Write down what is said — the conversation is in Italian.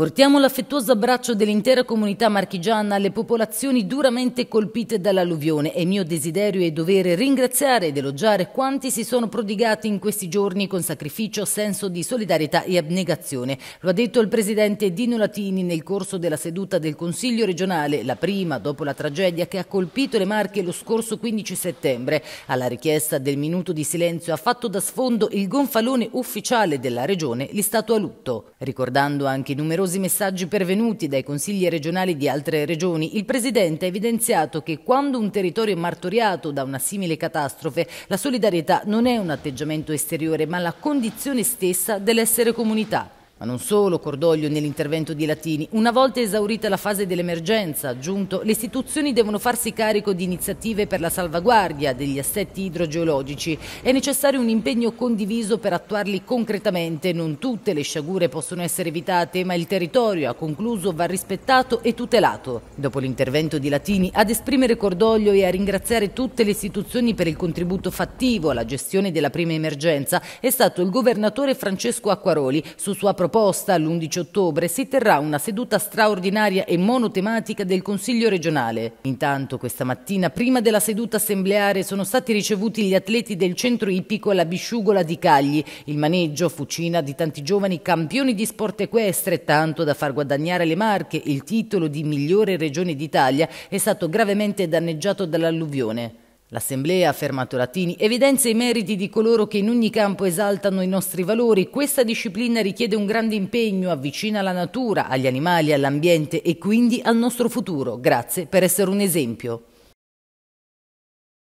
Portiamo l'affettuoso abbraccio dell'intera comunità marchigiana alle popolazioni duramente colpite dall'alluvione È mio desiderio e dovere ringraziare ed elogiare quanti si sono prodigati in questi giorni con sacrificio, senso di solidarietà e abnegazione. Lo ha detto il presidente Dino Latini nel corso della seduta del Consiglio regionale, la prima dopo la tragedia che ha colpito le Marche lo scorso 15 settembre. Alla richiesta del minuto di silenzio ha fatto da sfondo il gonfalone ufficiale della regione, l'istato a lutto, ricordando anche i numerosi numerosi messaggi pervenuti dai consigli regionali di altre regioni, il Presidente ha evidenziato che quando un territorio è martoriato da una simile catastrofe, la solidarietà non è un atteggiamento esteriore, ma la condizione stessa dell'essere comunità. Ma non solo cordoglio nell'intervento di Latini. Una volta esaurita la fase dell'emergenza, aggiunto, le istituzioni devono farsi carico di iniziative per la salvaguardia degli assetti idrogeologici. È necessario un impegno condiviso per attuarli concretamente. Non tutte le sciagure possono essere evitate, ma il territorio, ha concluso, va rispettato e tutelato. Dopo l'intervento di Latini, ad esprimere cordoglio e a ringraziare tutte le istituzioni per il contributo fattivo alla gestione della prima emergenza è stato il governatore Francesco Acquaroli su sua proposta proposta, l'11 ottobre si terrà una seduta straordinaria e monotematica del Consiglio regionale. Intanto questa mattina, prima della seduta assembleare, sono stati ricevuti gli atleti del centro ippico alla Bisciugola di Cagli. Il maneggio fucina di tanti giovani campioni di sport equestre, tanto da far guadagnare le Marche il titolo di migliore regione d'Italia, è stato gravemente danneggiato dall'alluvione. L'Assemblea, afferma Toratini, evidenzia i meriti di coloro che in ogni campo esaltano i nostri valori. Questa disciplina richiede un grande impegno, avvicina la natura, agli animali, all'ambiente e quindi al nostro futuro. Grazie per essere un esempio.